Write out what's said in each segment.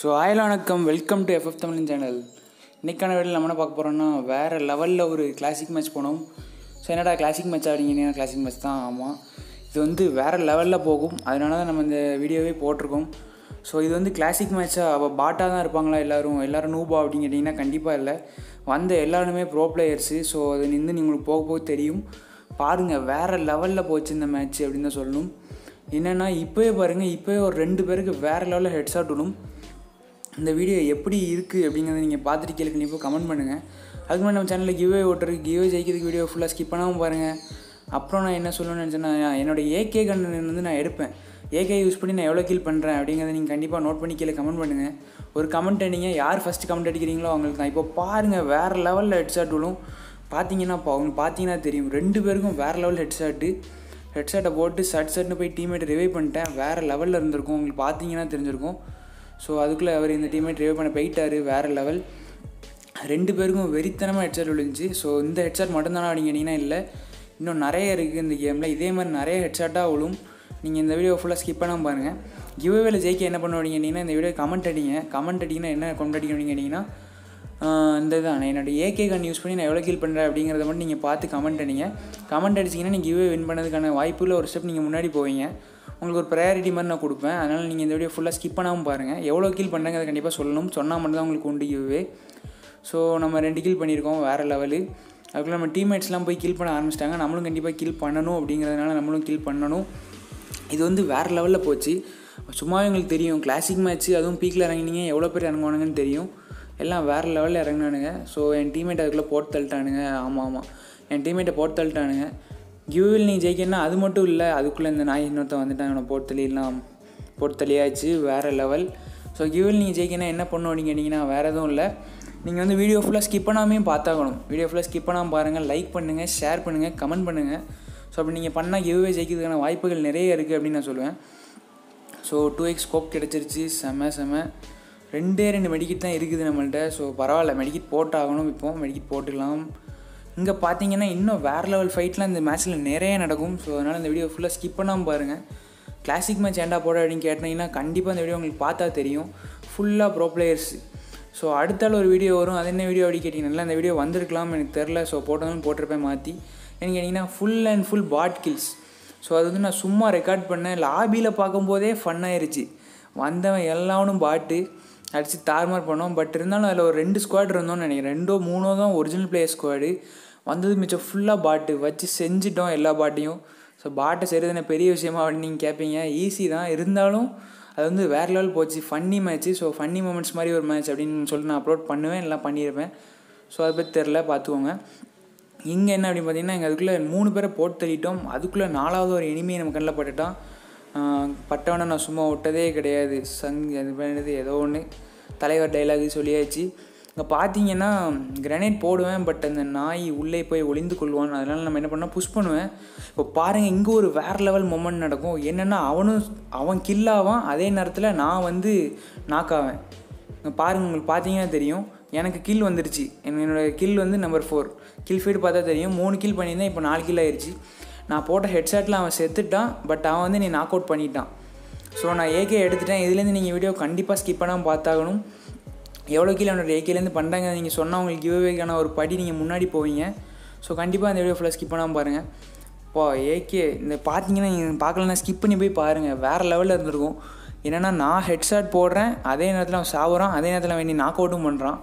so ஆயில் வணக்கம் welcome to FF Tamil channel இன்றைக்கான வேலையில் நம்ம என்ன பார்க்க போகிறோம்னா வேறு லெவலில் ஒரு கிளாசிக் மேட்ச் போனோம் ஸோ என்னடா கிளாசிக் மேட்ச் ஆடிங்கன்னா கிளாசிக் மேட்ச் தான் ஆமாம் இது வந்து வேறு லெவலில் போகும் அதனால தான் நம்ம இந்த வீடியோவே போட்டிருக்கோம் ஸோ இது வந்து கிளாசிக் மேட்ச்சாக அவள் பாட்டாக தான் இருப்பாங்களா எல்லோரும் எல்லோரும் நூபா அப்படின்னு கேட்டிங்கன்னா கண்டிப்பாக இல்லை வந்த எல்லாருமே ப்ரோ பிளேயர்ஸு ஸோ அது நின்று நீங்களுக்கு போக போக தெரியும் பாருங்கள் வேறு லெவலில் போச்சு இந்த மேட்ச் அப்படின்னு தான் சொல்லணும் என்னென்னா இப்போயே பாருங்கள் இப்போயே ஒரு ரெண்டு பேருக்கு வேறு லெவலில் சாட் விடும் இந்த வீடியோ எப்படி இருக்குது அப்படிங்கிறத நீங்கள் பார்த்துட்டு கீழே கண்டிப்பாக கமெண்ட் பண்ணுங்கள் அதுக்கு மாதிரி நம்ம சேனலில் கிவ்வே ஓட்டுறதுக்கு கிவ்வே ஜெயிக்கிறதுக்கு வீடியோ ஃபுல்லாக ஸ்கிப் பண்ணாமல் பாருங்கள் அப்புறம் நான் என்ன சொல்லணும்னு நினச்சேன்னா என்னோடய ஏகே கண்ணன் வந்து நான் எடுப்பேன் ஏகே யூஸ் பண்ணி நான் எவ்வளோ கீழ் பண்ணுறேன் அப்படிங்கிறத நீங்கள் கண்டிப்பாக நோட் பண்ணி கீழே கமெண்ட் பண்ணுங்கள் ஒரு கமெண்ட் நீங்கள் யார் ஃபஸ்ட்டு கமெண்ட் அடிக்கிறீங்களோ அவங்களுக்கு தான் இப்போ பாருங்கள் வேறு லெவலில் ஹெட்ஷாட் விழும் பார்த்தீங்கன்னா இப்போ அவங்க பார்த்தீங்கன்னா தெரியும் ரெண்டு பேருக்கும் வேறு லெவல் ஹெட்ஷாட்டு ஹெட்ஷாட்டை போட்டு சட் சட்னு போய் டீம்மேட்டை ரிவை பண்ணிட்டேன் வேறு லெவலில் இருந்திருக்கும் உங்களுக்கு பார்த்தீங்கன்னா தெரிஞ்சிருக்கும் ஸோ அதுக்குள்ளே அவர் இந்த டீமை ட்ரைவ் பண்ண போயிட்டார் வேறு லெவல் ரெண்டு பேருக்கும் வெறித்தனமாக ஹெட்செட் விழுந்துச்சு ஸோ இந்த ஹெட்செட் மட்டும்தானா அப்படிங்கிறீங்கன்னா இல்லை இன்னும் நிறைய இருக்குது இந்த கேமில் இதே மாதிரி நிறைய ஹெட்செட்டாக விழும் நீங்கள் இந்த வீடியோ ஃபுல்லாக ஸ்கிப் பண்ணாமல் பாருங்கள் கிவ்வேவில் ஜெயிக்க என்ன பண்ணுவீங்க இந்த வீடியோ கமெண்ட் அடிங்க கமெண்ட் அடிங்கன்னா என்ன கமெண்ட் அடிக்கணும்னு கேட்டிங்கன்னா இந்த தான் என்னோடய ஏகே கன் யூஸ் பண்ணி நான் எவ்வளோ கீழ் பண்ணுறேன் அப்படிங்கிறத மட்டும் நீங்கள் பார்த்து கமெண்ட் அடிங்க கமெண்ட் அடிச்சிங்கன்னா நீங்கள் கிவ்வே வின் பண்ணதுக்கான வாய்ப்புள்ள ஒரு ஸ்டெப் நீங்கள் முன்னாடி போவீங்க உங்களுக்கு ஒரு ப்ரையாரிட்டி மாதிரி நான் கொடுப்பேன் அதனால் நீங்கள் இந்த வீடியோ ஃபுல்லாக ஸ்கிப் பண்ணாமல் பாருங்கள் எவ்வளோ கீழ் பண்ணுறங்க அதை கண்டிப்பாக சொல்லணும் சொன்னால் மட்டும் தான் உங்களுக்கு உண்டு கிவ்வே ஸோ நம்ம ரெண்டு கீழ் பண்ணியிருக்கோம் வேறு லெவலு அதுக்குள்ளே நம்ம டீம்மேட்ஸ்லாம் போய் கில் பண்ண ஆரம்பிச்சிட்டாங்க நம்மளும் கண்டிப்பாக கில் பண்ணணும் அப்படிங்கிறதுனால நம்மளும் கில் பண்ணணும் இது வந்து வேறு லெவலில் போச்சு சும்மா எங்களுக்கு தெரியும் கிளாசிக் மேட்ச்சு அதுவும் பீக்கில் இறங்கினீங்க எவ்வளோ பேர் இறங்குவானுங்கன்னு தெரியும் எல்லாம் வேறு லெவலில் இறங்கினானுங்க ஸோ என் டீம்மேட் அதுக்குள்ளே போட்டு தள்ளிட்டானுங்க ஆமாம் ஆமாம் என் டீம்மேட்டை போட்டு தள்ளிட்டானுங்க கியூவில் நீ ஜெயிக்கணும்னா அது மட்டும் இல்லை அதுக்குள்ளே இந்த நாய் இன்னொருத்தன் வந்துட்டான் இவனை போட்டு போர்த்தலியாச்சு வேறு லெவல் ஸோ கியூவில் நீங்கள் ஜெயிக்கணும் என்ன பண்ணுவோம் நீங்கள் கேட்டிங்கன்னா வேறு எதுவும் இல்லை நீங்கள் வந்து வீடியோ ஃபுல்லாக ஸ்கிப் பண்ணாமே பார்த்தாகணும் வீடியோ ஃபுல்லாக ஸ்கிப் பண்ணாமல் பாருங்கள் லைக் பண்ணுங்கள் ஷேர் பண்ணுங்கள் கமெண்ட் பண்ணுங்கள் ஸோ அப்படி நீங்கள் பண்ணால் கிவ்வே ஜெயிக்கிறதுக்கான வாய்ப்புகள் நிறைய இருக்குது அப்படின்னு நான் சொல்லுவேன் ஸோ டூ எக்ஸ் ஸ்கோப் கிடச்சிருச்சு செம செம ரெண்டே ரெண்டு மெடிக்கிட் தான் இருக்குது நம்மள்கிட்ட ஸோ பரவாயில்ல மெடிக்கிட் போட்டாகணும் இப்போ மெடிக்கிட் போட்டுக்கலாம் இங்கே பார்த்தீங்கன்னா இன்னும் வேறு லெவல் ஃபைட்லாம் இந்த மேட்ச்சில் நிறைய நடக்கும் ஸோ அதனால் இந்த வீடியோ ஃபுல்லாக ஸ்கிப் பண்ணாமல் பாருங்கள் கிளாசிக் மேட்ச் ஏண்டா போட அப்படின்னு கேட்டிங்கன்னா கண்டிப்பாக இந்த வீடியோ உங்களுக்கு பார்த்தா தெரியும் ஃபுல்லாக ப்ரோ பிளேயர்ஸ் ஸோ அடுத்தால் ஒரு வீடியோ வரும் அது என்ன வீடியோ அப்படி கேட்டிங்கன்னா இந்த வீடியோ வந்திருக்கலாம் எனக்கு தெரில ஸோ போட்டதும் போட்டிருப்பேன் மாற்றி எனக்கு கேட்டிங்கன்னா full and full bot kills so அது வந்து நான் சும்மா ரெக்கார்ட் பண்ணேன் லாபியில் பார்க்கும்போதே ஃபன்னாயிருச்சு வந்தவன் எல்லாவனும் பாட்டு அடித்து தார்மார் பண்ணோம் பட் இருந்தாலும் அதில் ஒரு ரெண்டு ஸ்குவாட் இருந்தோம்னு நினைக்கிறேன் ரெண்டோ மூணோ தான் ஒரிஜினல் பிளேயர் ஸ்குவாடு வந்தது மிச்சம் ஃபுல்லாக பாட்டு வச்சு செஞ்சிட்டோம் எல்லா பாட்டையும் ஸோ பாட்டை செய்கிறது பெரிய விஷயமா அப்படின்னு நீங்கள் கேட்பீங்க ஈஸி தான் இருந்தாலும் அது வந்து வேறு லெவல் போச்சு funny match so funny moments மாதிரி ஒரு மேட்ச் அப்படின்னு சொல்லிட்டு நான் அப்லோட் பண்ணுவேன் எல்லாம் பண்ணியிருப்பேன் ஸோ அதை பற்றி தெரில பார்த்துக்கோங்க இங்கே என்ன அப்படின்னு பார்த்தீங்கன்னா எங்கள் அதுக்குள்ளே மூணு பேரை போட்டு தள்ளிட்டோம் அதுக்குள்ளே நாலாவது ஒரு இனிமையை நம்ம கண்ணில் பட்டுட்டான் பட்டவனை நான் சும்மா விட்டதே கிடையாது சங் அது பண்ணுறது ஏதோ ஒன்று தலைவர் டைலாக் சொல்லியாச்சு இங்கே பார்த்தீங்கன்னா கிரனைட் போடுவேன் பட் அந்த நாய் உள்ளே போய் ஒளிந்து கொள்வான் அதனால் நம்ம என்ன பண்ணால் புஷ் பண்ணுவேன் இப்போ பாருங்கள் இங்கே ஒரு வேறு லெவல் மூமெண்ட் நடக்கும் என்னென்னா அவனும் அவன் கில்லாவான் அதே நேரத்தில் நான் வந்து நாக்காவேன் பாருங்கள் உங்களுக்கு பார்த்தீங்கன்னா தெரியும் எனக்கு கில் வந்துருச்சு என்னோடய கில் வந்து நம்பர் ஃபோர் கில் ஃபீடு பார்த்தா தெரியும் மூணு கில் பண்ணியிருந்தேன் இப்போ நாலு கில் ஆயிடுச்சு நான் போட்ட ஹெட்செட்டில் அவன் செத்துட்டான் பட் அவன் வந்து நீ நாக் அவுட் பண்ணிட்டான் ஸோ நான் ஏகே எடுத்துட்டேன் இதுலேருந்து நீங்கள் வீடியோ கண்டிப்பாக ஸ்கிப் பண்ணாமல் பார்த்தாகணும் எவ்வளோ கீழே அவனோட ஏகேலேருந்து பண்ணுறாங்க நீங்கள் சொன்னால் உங்களுக்கு கிவ்வேக்கான ஒரு படி நீங்கள் முன்னாடி போவீங்க ஸோ கண்டிப்பாக அந்த வீடியோ ஃபுல்லாக ஸ்கிப் பண்ணாமல் பாருங்கள் இப்போ ஏகே இந்த பார்த்தீங்கன்னா நீங்கள் பார்க்கலன்னா ஸ்கிப் பண்ணி போய் பாருங்கள் வேறு லெவலில் இருந்திருக்கும் என்னென்னா நான் ஹெட்செட் போடுறேன் அதே நேரத்தில் அவன் சாவுறான் அதே நேரத்தில் வேண்டி நாக் அவுட்டும் பண்ணுறான்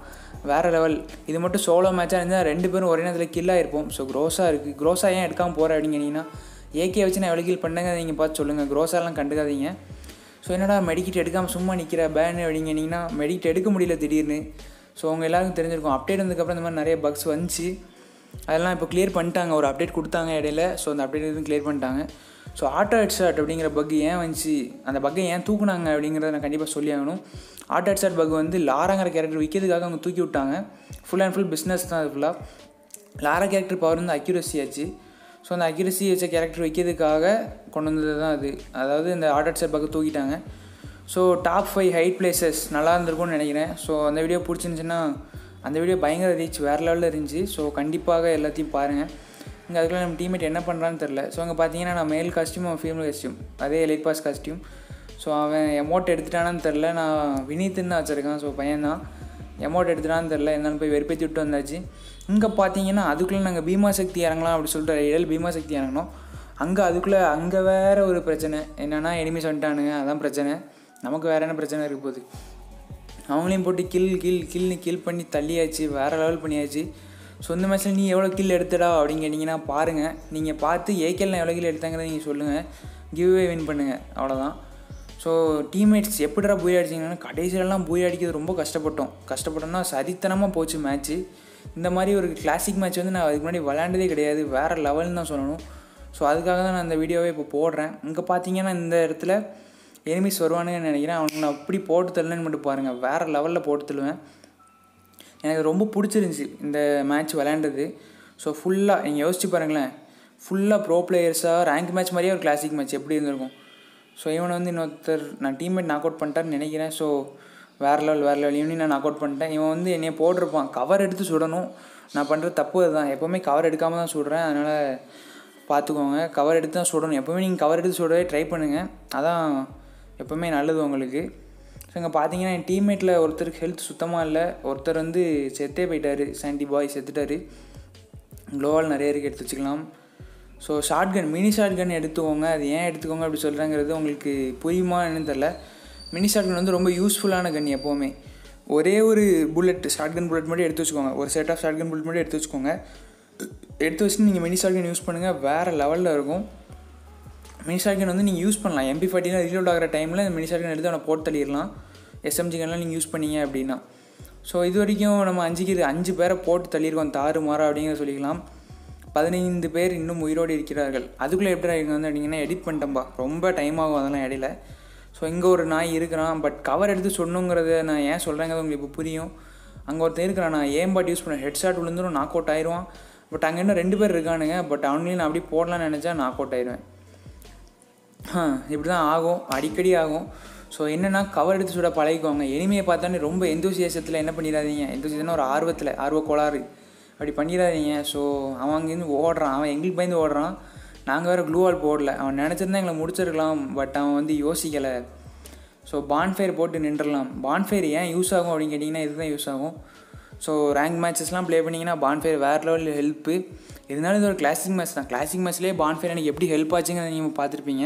வேறு லெவல் இது மட்டும் சோலோ மேட்சாக இருந்தால் ரெண்டு பேரும் ஒரே நேரத்தில் கில் ஆகிருப்போம் ஸோ க்ரோஸாக இருக்குது க்ரோஸாக ஏன் எடுக்காமல் போகிறேன் அப்படிங்கிறீங்கன்னா ஏகே வச்சு நான் எவ்வளோ கீழ் பண்ணுங்க நீங்கள் பார்த்து சொல்லுங்கள் க்ரோஸாலாம் கண்டுக்காதீங்க ஸோ என்னடா மெடிக்கிட் எடுக்காமல் சும்மா நிற்கிற பேன் அப்படிங்கினீங்கன்னா மெடிக்கிட் எடுக்க முடியல திடீர்னு ஸோ அவங்க எல்லாருக்கும் தெரிஞ்சிருக்கும் அப்டேட் வந்ததுக்கப்புறம் இந்த மாதிரி நிறைய பக்ஸ் வந்துச்சு அதெல்லாம் இப்போ கிளியர் பண்ணிட்டாங்க ஒரு அப்டேட் கொடுத்தாங்க இடையில ஸோ அந்த அப்டேட் எதுவும் கிளியர் பண்ணிட்டாங்க ஸோ ஆட்டோ ஹெட்ஷாட் அப்படிங்கிற பக் ஏன் வந்துச்சு அந்த பக்கை ஏன் தூக்குனாங்க அப்படிங்கிறத நான் கண்டிப்பாக சொல்லி ஆகணும் ஆட்டோ ஹெட்ஷாட் பக் வந்து லாராங்கிற கேரக்டர் விற்கிறதுக்காக அவங்க தூக்கி விட்டாங்க ஃபுல் அண்ட் ஃபுல் பிஸ்னஸ் தான் அது ஃபுல்லாக லாரா கேரக்டர் பவர் வந்து அக்யூரஸி ஆச்சு ஸோ அந்த அக்யூரசி வச்ச கேரக்டர் வைக்கிறதுக்காக கொண்டு வந்தது தான் அது அதாவது இந்த ஆர்டர் செட் பக்கம் தூக்கிட்டாங்க so top five hide places நல்லா இருந்திருக்கும்னு நினைக்கிறேன் ஸோ அந்த வீடியோ பிடிச்சிருந்துச்சின்னா அந்த வீடியோ பயங்கர ரீச் வேறு லெவலில் இருந்துச்சு ஸோ கண்டிப்பாக எல்லாத்தையும் பாருங்கள் இங்கே அதுக்குள்ள நம்ம டீம்மேட் என்ன பண்ணுறான்னு தெரில ஸோ அங்கே பார்த்தீங்கன்னா நான் மேல் காஸ்டியூம் அவன் ஃபீமேல் காஸ்டியூம் அதே எலைட் பாஸ் காஸ்டியூம் ஸோ அவன் எமௌண்ட் எடுத்துட்டானான்னு தெரில நான் வினீத்துன்னு தான் வச்சுருக்கான் ஸோ பையன்தான் எமௌண்ட் எடுத்துட்டான்னு தெரில என்னென்னு போய் வெறுப்பேற்றி விட்டு வந்தாச்சு இங்கே பார்த்தீங்கன்னா அதுக்குள்ளே நாங்கள் பீமா சக்தி இறங்கலாம் அப்படின்னு சொல்லிட்டு ஏழு பீமா சக்தி இறங்கணும் அங்கே அதுக்குள்ளே அங்கே வேறு ஒரு பிரச்சனை என்னென்னா எனிமிஸ் வந்துட்டானுங்க அதான் பிரச்சனை நமக்கு வேறு என்ன பிரச்சனை இருக்க போகுது அவங்களையும் போட்டு கில் கில் கில்னு கில் பண்ணி தள்ளியாச்சு வேறு லெவல் பண்ணியாச்சு சொந்த இந்த மேட்ச்சில் நீ எவ்வளோ கில் எடுத்துடா அப்படின்னு கேட்டிங்கன்னா பாருங்கள் நீங்கள் பார்த்து ஏகேலாம் எவ்வளோ கில் எடுத்தாங்கிறத நீங்கள் சொல்லுங்கள் கிவ்வே வின் பண்ணுங்கள் அவ்வளோதான் ஸோ டீம்மேட்ஸ் எப்படிடா பூரி அடிச்சிங்கன்னா கடைசியிலலாம் பூரி அடிக்கிறது ரொம்ப கஷ்டப்பட்டோம் கஷ்டப்பட்டோம்னா சரித்தனமாக போச்சு மேட்ச்சு இந்த மாதிரி ஒரு கிளாசிக் மேட்ச் வந்து நான் அதுக்கு முன்னாடி விளையாண்டதே கிடையாது வேறு லெவல்னு தான் சொல்லணும் ஸோ அதுக்காக தான் நான் இந்த வீடியோவை இப்போ போடுறேன் இங்கே பார்த்தீங்கன்னா இந்த இடத்துல எனிமிஸ் வருவானுன்னு நினைக்கிறேன் அவனுக்கு நான் அப்படி போட்டு தரலன்னு மட்டும் பாருங்கள் வேறு லெவலில் போட்டு தள்ளுவேன் எனக்கு ரொம்ப பிடிச்சிருந்துச்சி இந்த மேட்ச் விளையாண்டது ஸோ ஃபுல்லாக நீங்கள் யோசிச்சு பாருங்களேன் ஃபுல்லாக ப்ரோ பிளேயர்ஸாக ரேங்க் மேட்ச் மாதிரியே ஒரு கிளாசிக் மேட்ச் எப்படி இருந்திருக்கும் ஸோ இவனை வந்து இன்னொருத்தர் நான் டீம்மேட் நாக் அவுட் பண்ணிட்டான்னு நினைக்கிறேன் ஸோ வேறு லெவல் வேறு லெவல் இவனையும் நான் நாக் அவுட் பண்ணிட்டேன் இவன் வந்து என்னையை போட்டிருப்பான் கவர் எடுத்து சுடணும் நான் பண்ணுறது தப்பு அதுதான் எப்போவுமே கவர் எடுக்காமல் தான் சுடுறேன் அதனால் பார்த்துக்கோங்க கவர் எடுத்து தான் சுடணும் எப்போவுமே நீங்கள் கவர் எடுத்து சுடவே ட்ரை பண்ணுங்கள் அதான் எப்போவுமே நல்லது உங்களுக்கு ஸோ இங்கே பார்த்தீங்கன்னா என் டீம்மேட்டில் ஒருத்தருக்கு ஹெல்த் சுத்தமாக இல்லை ஒருத்தர் வந்து செத்தே போயிட்டார் சாண்டி பாய் செத்துட்டார் க்ளோவால் நிறைய இருக்குது எடுத்து வச்சுக்கலாம் ஸோ ஷார்ட்கன் மினி ஷார்ட்கன் எடுத்துக்கோங்க அது ஏன் எடுத்துக்கோங்க அப்படி சொல்கிறாங்கிறது உங்களுக்கு புரியுமா என்னன்னு தெரில மினி ஷார்ட்கன் வந்து ரொம்ப யூஸ்ஃபுல்லான கன் எப்போவுமே ஒரே ஒரு புல்லட் ஷார்ட்கன் புல்லட் மட்டும் எடுத்து வச்சுக்கோங்க ஒரு செட் ஆஃப் ஷார்ட்கன் புல்லட் மட்டும் எடுத்து வச்சுக்கோங்க எடுத்து வச்சுட்டு நீங்கள் மினி ஷார்ட்கன் யூஸ் பண்ணுங்கள் வேறு லெவலில் இருக்கும் மினி கன் வந்து நீங்கள் யூஸ் பண்ணலாம் எம்பி ஃபார்ட்டினா ரீலோட் ஆகிற டைமில் மினி கன் எடுத்து அவனை போட்டு தள்ளிடலாம் எஸ்எம்ஜி கன்லாம் நீங்கள் யூஸ் பண்ணீங்க அப்படின்னா ஸோ இது வரைக்கும் நம்ம அஞ்சுக்கு அஞ்சு பேரை போட்டு தள்ளியிருக்கோம் தாறு மாறா அப்படிங்கிற சொல்லிக்கலாம் பதினைந்து பேர் இன்னும் உயிரோடு இருக்கிறார்கள் அதுக்குள்ளே எப்படி இங்கே வந்து அப்படிங்கன்னா எடிட் பண்ணிட்டேன்பா ரொம்ப டைம் ஆகும் அதெல்லாம் இடையில ஸோ இங்கே ஒரு நாய் இருக்கிறான் பட் கவர் எடுத்து சொன்னுங்கிறத நான் ஏன் சொல்கிறேங்கிறது உங்களுக்கு இப்போ புரியும் அங்கே ஒருத்தன் இருக்கிறான் நான் ஏன் பாட் யூஸ் பண்ணேன் ஹெட்ஷாட் விழுந்துடும் நாக் அவுட் ஆயிடுவான் பட் அங்கே இன்னும் ரெண்டு பேர் இருக்கானுங்க பட் அவனையும் நான் அப்படி போடலான்னு நினச்சா நாக் அவுட் ஆயிடுவேன் இப்படி தான் ஆகும் அடிக்கடி ஆகும் ஸோ என்னென்னா கவர் எடுத்து சுட பழகிக்கோங்க எளிமையை பார்த்தோன்னே ரொம்ப எந்தூசியசத்தில் என்ன பண்ணிடாதீங்க எந்தூசியம்னா ஒரு ஆர்வத்தில் ஆர்வ கோளாறு அப்படி பண்ணிடாதீங்க ஸோ அவன் அங்கேருந்து ஓடுறான் அவன் எங்களுக்கு பயந்து ஓடுறான் நாங்கள் வேறு க்ளூ போடல அவன் நினச்சிருந்தா எங்களை முடிச்சிருக்கலாம் பட் அவன் வந்து யோசிக்கலை ஸோ பான்ஃபயர் போட்டு நின்றுடலாம் பான்ஃபயர் ஏன் யூஸ் ஆகும் அப்படின்னு கேட்டிங்கன்னா இதுதான் யூஸ் ஆகும் ஸோ ரேங்க் மேட்சஸ்லாம் ப்ளே பண்ணிங்கன்னா பான்ஃபயர் வேறு லெவலில் ஹெல்ப்பு இருந்தாலும் இது ஒரு கிளாசிக் மேட்ச் தான் கிளாசிக் மேட்ச்லேயே பான்ஃபயர் எனக்கு எப்படி ஹெல்ப் ஆச்சுங்கிறத நீங்கள் பார்த்துருப்பீங்க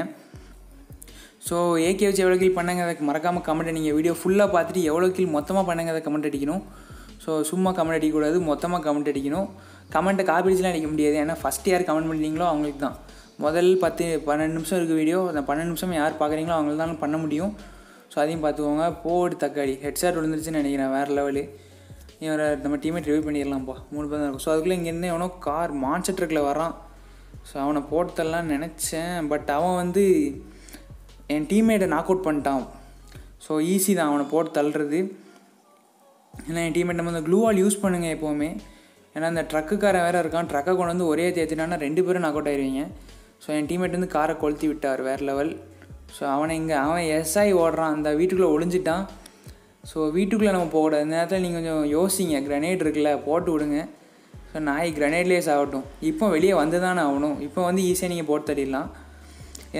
ஸோ ஏகே வச்சு எவ்வளோ கீழ் அதை மறக்காமல் கமெண்ட் நீங்கள் வீடியோ ஃபுல்லாக பார்த்துட்டு எவ்வளோ கீழ் மொத்தமாக அதை கமெண்ட் அடிக்கணும் ஸோ சும்மா கமெண்ட் அடிக்கக்கூடாது மொத்தமாக கமெண்ட் அடிக்கணும் கமெண்ட்டை காப்பிடிச்சுலாம் அடிக்க முடியாது ஏன்னா ஃபஸ்ட் யார் கமெண்ட் பண்ணுறீங்களோ அவங்களுக்கு தான் முதல் பத்து பன்னெண்டு நிமிஷம் இருக்க வீடியோ அந்த பன்னெண்டு நிமிஷம் யார் பார்க்குறீங்களோ அவங்களுக்கு தான் பண்ண முடியும் ஸோ அதையும் பார்த்துக்கோங்க போடு தக்காளி ஹெட்ஷாட் விழுந்துருச்சுன்னு நினைக்கிறேன் வேறு லெவலு இவரை நம்ம டீமே ரிவ்யூ பண்ணிடலாம்ப்பா மூணு பேர் இருக்கும் ஸோ அதுக்குள்ளே இங்கேருந்து எவனோ கார் மான்ஸ்டர் ட்ரக்கில் வரான் ஸோ அவனை போட்டதெல்லாம் நினச்சேன் பட் அவன் வந்து என் டீம்மேட்டை நாக் அவுட் பண்ணிட்டான் ஸோ ஈஸி தான் அவனை போட்டு தள்ளுறது ஏன்னா என் டீம்மேட் நம்ம வந்து க்ளூ வால் யூஸ் பண்ணுங்கள் எப்போவுமே ஏன்னா அந்த ட்ரக்குக்காரன் வேறு இருக்கான் ட்ரக்கை கொண்டு வந்து ஒரே தேத்தினான்னா ரெண்டு பேரும் நாக் அவுட் ஆயிருவீங்க ஸோ என் டீம்மேட் வந்து காரை கொளுத்தி விட்டார் வேறு லெவல் ஸோ அவனை இங்கே அவன் எஸ்ஐ ஓடுறான் அந்த வீட்டுக்குள்ளே ஒளிஞ்சிட்டான் ஸோ வீட்டுக்குள்ளே நம்ம போகக்கூடாது இந்த நேரத்தில் நீங்கள் கொஞ்சம் யோசிங்க கிரனேட் இருக்குல்ல போட்டு விடுங்க ஸோ நாய் கிரனேட்லேயே சாகட்டும் இப்போ வெளியே வந்து தானே ஆகணும் இப்போ வந்து ஈஸியாக நீங்கள் போட்டு தடிடலாம்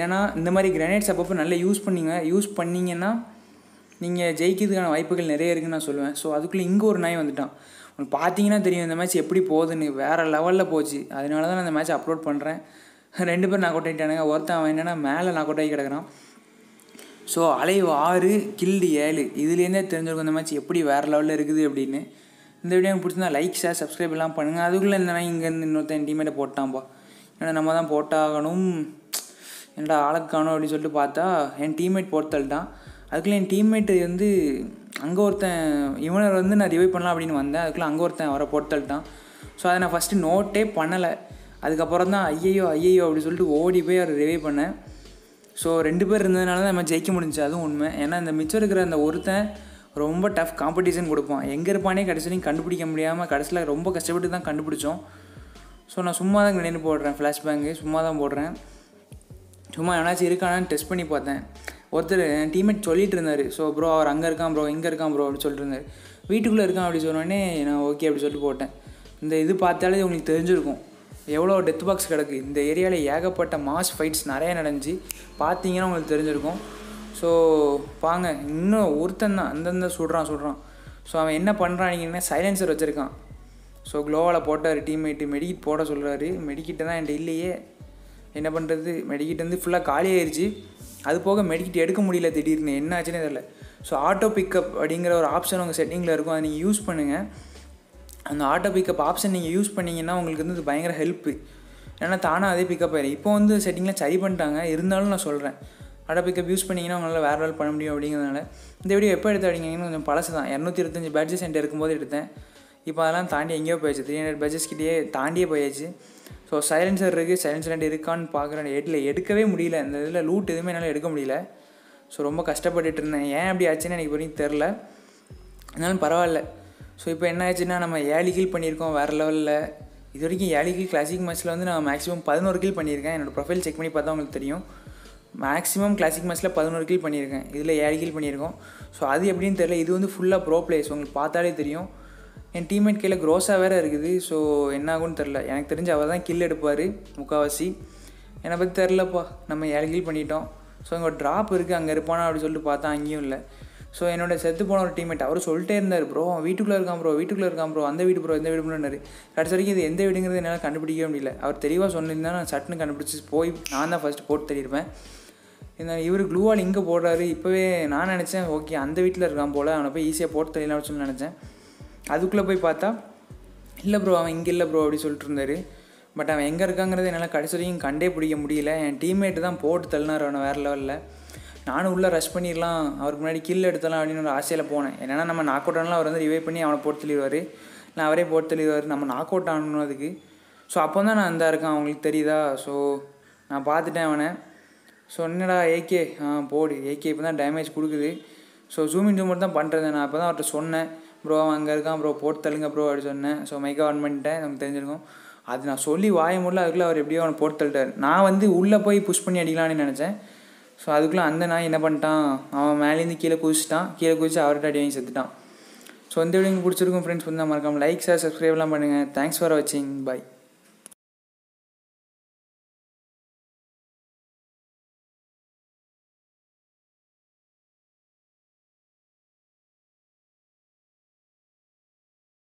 ஏன்னா இந்த மாதிரி கிரனேட்ஸ் அப்பப்போ நல்லா யூஸ் பண்ணிங்க யூஸ் பண்ணிங்கன்னா நீங்கள் ஜெயிக்கிறதுக்கான வாய்ப்புகள் நிறைய இருக்குன்னு நான் சொல்லுவேன் ஸோ அதுக்குள்ளே இங்கே ஒரு நாய் வந்துட்டான் உனக்கு பார்த்தீங்கன்னா தெரியும் இந்த மேட்ச் எப்படி போகுதுன்னு வேறு லெவலில் போச்சு அதனால தான் நான் இந்த மேட்ச் அப்லோட் பண்ணுறேன் ரெண்டு பேர் நான் கொட்டாயிட்டானுங்க ஒருத்தன் அவன் என்னென்னா மேலே நான் அவுட் ஆகி கிடக்கிறான் ஸோ அலைவு ஆறு கில்டு ஏழு இதுலேருந்தே தெரிஞ்சிருக்கும் இந்த மேட்ச் எப்படி வேறு லெவலில் இருக்குது அப்படின்னு இந்த வீடியோ பிடிச்சிருந்தா லைக் ஷேர் சப்ஸ்கிரைப் எல்லாம் பண்ணுங்கள் அதுக்குள்ளே இந்த இங்கேருந்து இன்னொருத்தன் டீமேட்டை போட்டான்பா ஏன்னா நம்ம தான் போட்டாகணும் என்னடா ஆளுக்கு காணும் அப்படின்னு சொல்லிட்டு பார்த்தா என் டீம்மேட் போர்த்தல் தான் அதுக்குள்ளே என் டீம்மேட்டு வந்து அங்கே ஒருத்தன் இவனர் வந்து நான் ரிவைவ் பண்ணலாம் அப்படின்னு வந்தேன் அதுக்குள்ளே அங்கே ஒருத்தன் அவரை பொறுத்தல் தான் ஸோ அதை நான் ஃபஸ்ட்டு நோட்டே பண்ணலை அதுக்கப்புறம் தான் ஐயையோ ஐயையோ அப்படின்னு சொல்லிட்டு ஓடி போய் அவர் ரிவைவ் பண்ணேன் ஸோ ரெண்டு பேர் இருந்ததுனால தான் நம்ம ஜெயிக்க முடிஞ்சு அதுவும் உண்மை ஏன்னா இந்த மிச்சம் இருக்கிற அந்த ஒருத்தன் ரொம்ப டஃப் காம்படிஷன் கொடுப்பான் எங்கே இருப்பானே கடைசிலையும் கண்டுபிடிக்க முடியாமல் கடைசியில் ரொம்ப கஷ்டப்பட்டு தான் கண்டுபிடிச்சோம் ஸோ நான் சும்மா தான் நினைவு போடுறேன் ஃப்ளாஷ்பேங்கு சும்மா தான் போடுறேன் சும்மா என்னாச்சும் இருக்கானான்னு டெஸ்ட் பண்ணி பார்த்தேன் ஒருத்தர் என் டீம்மேட் சொல்லிட்டு இருந்தார் ஸோ ப்ரோ அவர் அங்கே இருக்கான் ப்ரோ இங்கே இருக்கான் ப்ரோ அப்படின்னு சொல்லிட்டு இருந்தார் வீட்டுக்குள்ளே இருக்கான் அப்படி சொன்னோடனே நான் ஓகே அப்படி சொல்லிட்டு போட்டேன் இந்த இது பார்த்தாலே உங்களுக்கு தெரிஞ்சிருக்கும் எவ்வளோ டெத் பாக்ஸ் கிடக்கு இந்த ஏரியாவில் ஏகப்பட்ட மாஸ் ஃபைட்ஸ் நிறைய நடந்துச்சு பார்த்தீங்கன்னா உங்களுக்கு தெரிஞ்சிருக்கும் ஸோ வாங்க இன்னும் ஒருத்தன் தான் அந்தந்த சுடுறான் சுடுறான் ஸோ அவன் என்ன நீங்கள் சைலன்சர் வச்சுருக்கான் ஸோ க்ளோவால் போட்டார் டீம்மேட்டு மெடிக்கிட் போட சொல்கிறாரு மெடிக்கிட்டு தான் என்கிட்ட இல்லையே என்ன பண்ணுறது மெடிக்கிட்டு வந்து ஃபுல்லாக காலி ஆயிடுச்சு அது போக மெடிக்கிட்டு எடுக்க முடியல திடீர்னு என்ன ஆச்சுன்னே தெரில ஸோ ஆட்டோ பிக்கப் அப்படிங்கிற ஒரு ஆப்ஷன் உங்கள் செட்டிங்கில் இருக்கும் அதை நீங்கள் யூஸ் பண்ணுங்கள் அந்த ஆட்டோ பிக்கப் ஆப்ஷன் நீங்கள் யூஸ் பண்ணிங்கன்னா உங்களுக்கு வந்து இது பயங்கர ஹெல்ப்பு ஏன்னா தானாக அதே பிக்கப் ஆயிடும் இப்போ வந்து செட்டிங்கில் சரி பண்ணிட்டாங்க இருந்தாலும் நான் சொல்கிறேன் ஆட்டோ பிக்கப் யூஸ் பண்ணிங்கன்னா உங்களால் வேறு வேலை பண்ண முடியும் அப்படிங்கிறதுனால இந்த வீடியோ எப்போ எடுத்து அப்படிங்கன்னு கொஞ்சம் பழசு தான் இரநூத்தி இருபத்தஞ்சி பேட்ஜஸ் என்கிட்ட இருக்கும்போது எடுத்தேன் இப்போ அதெல்லாம் தாண்டி எங்கேயோ போயாச்சு த்ரீ ஹண்ட்ரட் பேட்ஜஸ் கிட்டேயே தாண்டியே போயாச்சு ஸோ சைலன்சர் இருக்குது சைலன்சர் ரெண்டு இருக்கான்னு பார்க்குறேன் எட்டில் எடுக்கவே முடியல இந்த இதில் லூட் எதுவுமே என்னால் எடுக்க முடியல ஸோ ரொம்ப கஷ்டப்பட்டுட்டு இருந்தேன் ஏன் அப்படி ஆச்சுன்னு எனக்கு வரைக்கும் தெரில இருந்தாலும் பரவாயில்ல ஸோ இப்போ என்ன ஆச்சுன்னா நம்ம ஏழு கீழ் பண்ணியிருக்கோம் வேறு லெவலில் இது வரைக்கும் ஏழு கீழ் கிளாசிக் மேட்ச்சில் வந்து நான் மேக்ஸிமம் பதினோரு கில் பண்ணியிருக்கேன் என்னோடய ப்ரொஃபைல் செக் பண்ணி பார்த்தா உங்களுக்கு தெரியும் மேக்ஸிமம் கிளாசிக் மேட்ச்சில் பதினோரு கீழ் பண்ணியிருக்கேன் இதில் ஏழு கீழ் பண்ணியிருக்கோம் ஸோ அது எப்படின்னு தெரியல இது வந்து ஃபுல்லாக ப்ரோ பிளேஸ் உங்களுக்கு பார்த்தாலே தெரியும் என் டீம்மேட் கீழே க்ரோஸாக வேறு இருக்குது ஸோ என்ன ஆகும்னு தெரில எனக்கு தெரிஞ்சு அவர் தான் கில் எடுப்பார் முக்கால்வாசி என்னை பற்றி தெரிலப்பா நம்ம ஏழு கில் பண்ணிட்டோம் ஸோ இங்கே ஒரு ட்ராப் இருக்குது அங்கே இருப்பானா அப்படின்னு சொல்லிட்டு பார்த்தா அங்கேயும் இல்லை ஸோ என்னோட செத்து போன ஒரு டீம்மேட் அவர் சொல்லிட்டே இருந்தார் ப்ரோ அவன் வீட்டுக்குள்ளே இருக்கான் ப்ரோ வீட்டுக்குள்ளே இருக்கான் ப்ரோ அந்த வீடு ப்ரோ எந்த வீடு ப்ரோனாரு கடைசி வரைக்கும் இது எந்த வீடுங்கிறது என்னால் கண்டுபிடிக்கவே முடியல அவர் தெளிவாக சொன்னிருந்தா நான் சட்டுன்னு கண்டுபிடிச்சி போய் நான் தான் ஃபஸ்ட்டு போட்டு தெரியிருப்பேன் இந்த இவர் க்ளூவால் இங்கே போடுறாரு இப்போவே நான் நினச்சேன் ஓகே அந்த வீட்டில் இருக்கான் போல் அவனை போய் ஈஸியாக போட்டு தெரியலாம் சொல்லி நினச்சேன் அதுக்குள்ளே போய் பார்த்தா இல்லை ப்ரோ அவன் இங்கே இல்லை ப்ரோ அப்படின்னு சொல்லிட்டு இருந்தாரு பட் அவன் எங்கே இருக்காங்கிறது என்னால் கடைசி வரைக்கும் கண்டே பிடிக்க முடியல என் டீம்மேட்டு தான் போட்டு தள்ளினார் அவனை வேறு லெவலில் நானும் உள்ளே ரஷ் பண்ணிடலாம் அவருக்கு முன்னாடி கில் எடுத்தலாம் அப்படின்னு ஒரு ஆசையில் போனேன் என்னென்னா நம்ம நாக் அவுட் ஆனால் அவர் வந்து ரிவைவ் பண்ணி அவனை போட்டு தள்ளிடுவார் நான் அவரே போட்டு தள்ளிடுவார் நம்ம நாக் அவுட் ஆகணும் அதுக்கு ஸோ அப்போ தான் நான் இந்தா இருக்கேன் அவங்களுக்கு தெரியுதா ஸோ நான் பார்த்துட்டேன் அவனை ஸோ என்னடா ஏகே ஆ போடு ஏகே இப்போ தான் டேமேஜ் கொடுக்குது ஸோ ஜூம் இன் தான் பண்ணுறது நான் அப்போ தான் அவர்கிட்ட சொன்னேன் ப்ரோ அங்கே இருக்கான் ப்ரோ போட்டு தள்ளுங்க ப்ரோ அப்படின்னு சொன்னேன் ஸோ மைக்கா ஆன் பண்ணிட்டேன் நமக்கு தெரிஞ்சிருக்கும் அது நான் சொல்லி வாய முடியல அதுக்குள்ளே அவர் எப்படியோ அவனை போட்டு தள்ளிட்டார் நான் வந்து உள்ளே போய் புஷ் பண்ணி அடிக்கலான்னு நினச்சேன் ஸோ அதுக்குள்ளே அந்த நான் என்ன பண்ணிட்டான் அவன் மேலேருந்து கீழே குதிச்சிட்டான் கீழே குதிச்சு அவர்கிட்ட அடி வாங்கி செத்துட்டான் ஸோ இந்த வீடியோ பிடிச்சிருக்கும் ஃப்ரெண்ட்ஸ் வந்து மறக்காமல் லைக் சார் சப்ஸ்கிரைப்லாம் பண்ணுங்கள் தேங்க்ஸ் ஃபார் வாட்சிங் பாய்